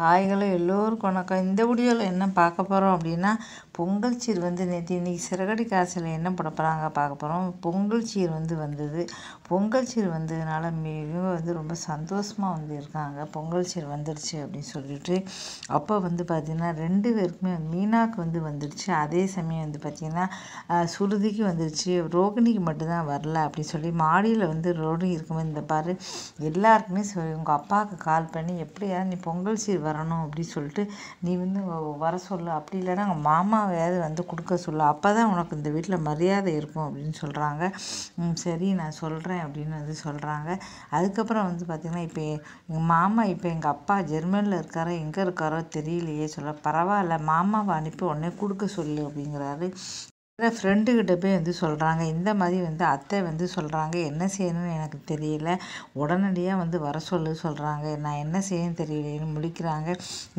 ஹாய்களோ எல்லோருக்கும் வணக்கம் இந்த வீடியோவில் என்ன பார்க்க போகிறோம் அப்படின்னா பொங்கல் சீர் வந்து நேற்று இன்றைக்கி சிறகடி காசில் என்ன பண்ண போகிறாங்க பார்க்க போகிறோம் பொங்கல் சீர் வந்து வந்தது பொங்கல் சீர் வந்ததுனால மிகவும் வந்து ரொம்ப சந்தோஷமாக வந்து இருக்காங்க பொங்கல் சீர் வந்துடுச்சு அப்படின்னு சொல்லிட்டு அப்போ வந்து பார்த்திங்கன்னா ரெண்டு பேருக்குமே மீனாக்கு வந்து வந்துடுச்சு அதே சமயம் வந்து பார்த்திங்கன்னா சுருதிக்கு வந்துடுச்சு ரோகிணிக்கு மட்டும்தான் வரல அப்படின்னு சொல்லி மாடியில் வந்து ரோடு இருக்கும்போது இந்த பாரு எல்லாருக்குமே சொல்லி உங்கள் அப்பாவுக்கு கால் பண்ணி எப்படியா நீ பொங்கல் சீர் வரணும் அப்படின்னு சொல்லிட்டு நீ வந்து வர சொல்லு அப்படி இல்லைன்னா அவங்க மாமாவையாவது வந்து கொடுக்க சொல்லு அப்போ தான் உனக்கு இந்த வீட்டில் மரியாதை இருக்கும் அப்படின்னு சொல்கிறாங்க சரி நான் சொல்கிறேன் அப்படின்னு வந்து சொல்கிறாங்க அதுக்கப்புறம் வந்து பார்த்திங்கன்னா இப்போ எங்கள் மாமா இப்போ எங்கள் அப்பா ஜெர்மனியில் இருக்காரோ எங்கே இருக்காரோ தெரியலையே சொல்ல பரவாயில்ல மாமாவை அனுப்பி உடனே கொடுக்க சொல்லு அப்படிங்கிறாரு இருக்கிற ஃப்ரெண்டுக்கிட்ட போய் வந்து சொல்கிறாங்க இந்த மாதிரி வந்து அத்தை வந்து சொல்கிறாங்க என்ன செய்யணும்னு எனக்கு தெரியல உடனடியாக வந்து வர சொல்லு சொல்கிறாங்க நான் என்ன செய்யணும் தெரியலன்னு முடிக்கிறாங்க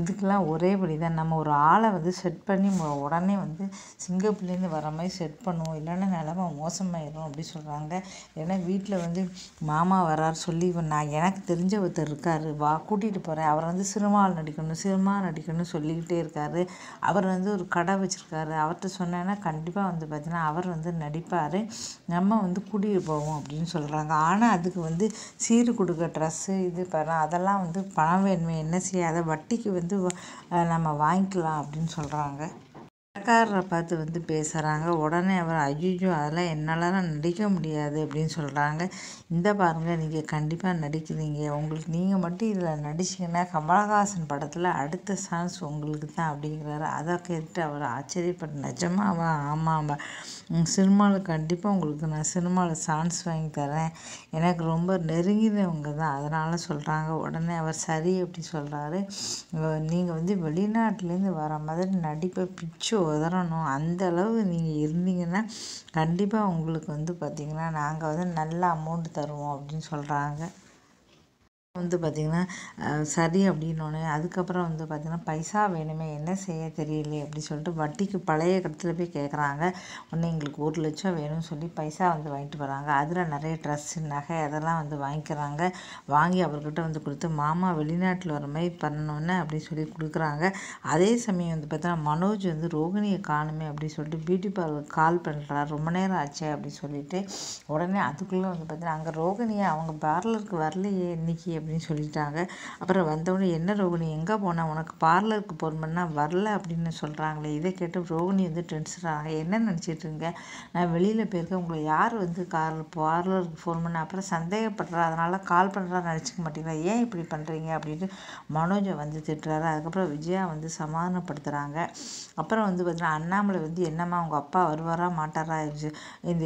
இதுக்கெல்லாம் ஒரே படி தான் நம்ம ஒரு ஆளை வந்து செட் பண்ணி உடனே வந்து சிங்கப்பூர்லேருந்து வர மாதிரி செட் பண்ணுவோம் இல்லைன்னா நிலமை மோசமாயிடும் அப்படி சொல்கிறாங்க ஏன்னா வீட்டில் வந்து மாமா வரார் சொல்லி நான் எனக்கு தெரிஞ்ச ஒருத்தர் இருக்கார் வா கூட்டிகிட்டு போகிறேன் அவர் வந்து சிறுமால் நடிக்கணும் சினிமா நடிக்கணும்னு சொல்லிக்கிட்டே இருக்கார் அவர் வந்து ஒரு கடை வச்சுருக்காரு அவர்கிட்ட சொன்னேன்னா கண்டிப்பாக வந்து பார்த்தீங்கன்னா அவர் வந்து நடிப்பார் நம்ம வந்து கூட்டிகிட்டு போவோம் அப்படின்னு சொல்கிறாங்க ஆனால் அதுக்கு வந்து சீர் கொடுக்க ட்ரெஸ்ஸு இது பணம் அதெல்லாம் வந்து பணம் வேணுமே என்ன செய்யாத வட்டிக்கு வந்து நம்ம வாங்கிக்கலாம் அப்படின்னு சொல்கிறாங்க கடைக்காரரை பார்த்து வந்து பேசுகிறாங்க உடனே அவர் ஐயோ அதெல்லாம் என்னாலலாம் நடிக்க முடியாது அப்படின்னு சொல்கிறாங்க இந்த பாருங்கள் நீங்கள் கண்டிப்பாக நடிக்கிறீங்க உங்களுக்கு நீங்கள் மட்டும் இதில் நடிச்சிங்கன்னா கமலஹாசன் படத்தில் அடுத்த சான்ஸ் உங்களுக்கு தான் அப்படிங்கிறாரு அதை கேட்டுட்டு அவர் ஆச்சரியப்பட்டு நிஜமாவா ஆமாம் சினிமாவில் கண்டிப்பாக உங்களுக்கு நான் சினிமாவில் சான்ஸ் வாங்கி தரேன் எனக்கு ரொம்ப நெருங்கினவங்க தான் அதனால் சொல்கிறாங்க உடனே அவர் சரி அப்படி சொல்கிறாரு நீங்கள் வந்து வெளிநாட்டிலேருந்து வர மாதிரி நடிப்பை பிச்சு உதறணும் அந்த அளவு நீங்கள் இருந்தீங்கன்னா கண்டிப்பாக உங்களுக்கு வந்து பார்த்திங்கன்னா நாங்கள் வந்து நல்ல அமௌண்ட் தருவோம் அப்படின்னு சொல்கிறாங்க வந்து பார்த்திங்கன்னா சரி அப்படின்னோடனே அதுக்கப்புறம் வந்து பார்த்திங்கன்னா பைசா வேணுமே என்ன செய்ய தெரியலையே அப்படின்னு சொல்லிட்டு வட்டிக்கு பழைய கட்டத்தில் போய் கேட்குறாங்க உடனே எங்களுக்கு ஒரு லட்சம் வேணும்னு சொல்லி பைசா வந்து வாங்கிட்டு வராங்க அதில் நிறைய ட்ரெஸ்ஸு நகை அதெல்லாம் வந்து வாங்கிக்கிறாங்க வாங்கி அவர்கிட்ட வந்து கொடுத்து மாமா வெளிநாட்டில் வர மாதிரி பண்ணணுன்னு அப்படின்னு சொல்லி கொடுக்குறாங்க அதே சமயம் வந்து பார்த்தீங்கன்னா மனோஜ் வந்து ரோகிணியை காணுமே அப்படின்னு சொல்லிட்டு பியூட்டி பார்லருக்கு கால் பண்ணுறாரு ரொம்ப நேரம் ஆச்சே அப்படின்னு சொல்லிட்டு உடனே அதுக்குள்ளே வந்து பார்த்திங்கன்னா அங்கே ரோகிணியை அவங்க பார்லருக்கு வரலையே இன்றைக்கி அப்படின்னு சொல்லிட்டாங்க அப்புறம் வந்தவொடனே என்ன ரோகிணி எங்கே போனால் உனக்கு பார்லருக்கு போகணும்னா வரல அப்படின்னு சொல்கிறாங்களே இதை கேட்டு ரோகிணி வந்து டென்ஷனாக என்ன நினச்சிட்டு இருங்க நான் வெளியில் போயிருக்கேன் உங்களை யார் வந்து கார் பார்லருக்கு ஃபோன் பண்ண அப்புறம் சந்தேகப்படுறா அதனால் கால் பண்ணுறா நினச்சிக்க மாட்டீங்களா ஏன் இப்படி பண்ணுறீங்க அப்படின்ட்டு மனோஜை வந்து திட்டுறாரு அதுக்கப்புறம் விஜயா வந்து சமாதானப்படுத்துகிறாங்க அப்புறம் வந்து பார்த்தீங்கன்னா அண்ணாமலை வந்து என்னம்மா அவங்க அப்பா வருவாரா மாட்டாரா இந்த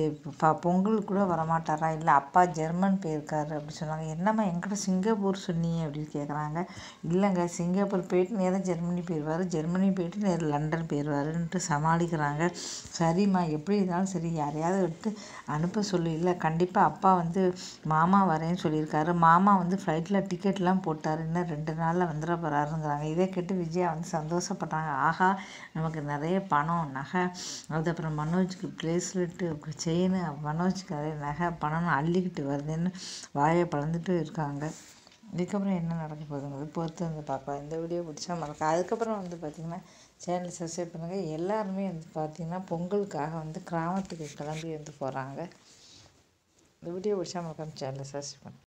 பொங்கல் கூட வரமாட்டாரா இல்லை அப்பா ஜெர்மன் போயிருக்காரு அப்படின்னு சொன்னாங்க என்னம்மா எங்கிட்ட சிங்க சிங்கப்பூர் சொன்னீங்க அப்படின்னு கேட்குறாங்க இல்லைங்க சிங்கப்பூர் போயிட்டு நேரம் ஜெர்மனி போயிடுவார் ஜெர்மனி போயிட்டு நேர் லண்டன் போயிடுவாருன்ட்டு சமாளிக்கிறாங்க சரிம்மா எப்படி இருந்தாலும் சரி யாரையாவது எடுத்து அனுப்ப சொல்லு இல்லை கண்டிப்பாக அப்பா வந்து மாமா வரேன்னு சொல்லியிருக்காரு மாமா வந்து ஃப்ளைட்டில் டிக்கெட்லாம் போட்டார் இன்னும் ரெண்டு நாளில் வந்துட போகிறாருங்கிறாங்க இதை கேட்டு விஜயா வந்து சந்தோஷப்படுறாங்க ஆஹா நமக்கு நிறைய பணம் நகை அதுக்கப்புறம் மனோஜுக்கு ப்ரேஸ்லெட்டு செயின் மனோஜுக்கு நிறைய நகை பணம் அள்ளிக்கிட்டு வருதுன்னு வாயை பழந்துட்டு இருக்காங்க இதுக்கப்புறம் என்ன நடக்க போகுதுங்கிறது பொறுத்து வந்து பார்க்கலாம் இந்த வீடியோ பிடிச்சா மறக்க அதுக்கப்புறம் வந்து பார்த்திங்கன்னா சேனல் சப்ஸ்கிரைப் பண்ணுங்கள் எல்லாருமே வந்து பார்த்திங்கன்னா பொங்கலுக்காக வந்து கிராமத்துக்கு கிளம்பி வந்து போகிறாங்க இந்த வீடியோ பிடிச்சா மறக்காமல் சேனலை சப்ஸ்கிரைப் பண்ணுங்கள்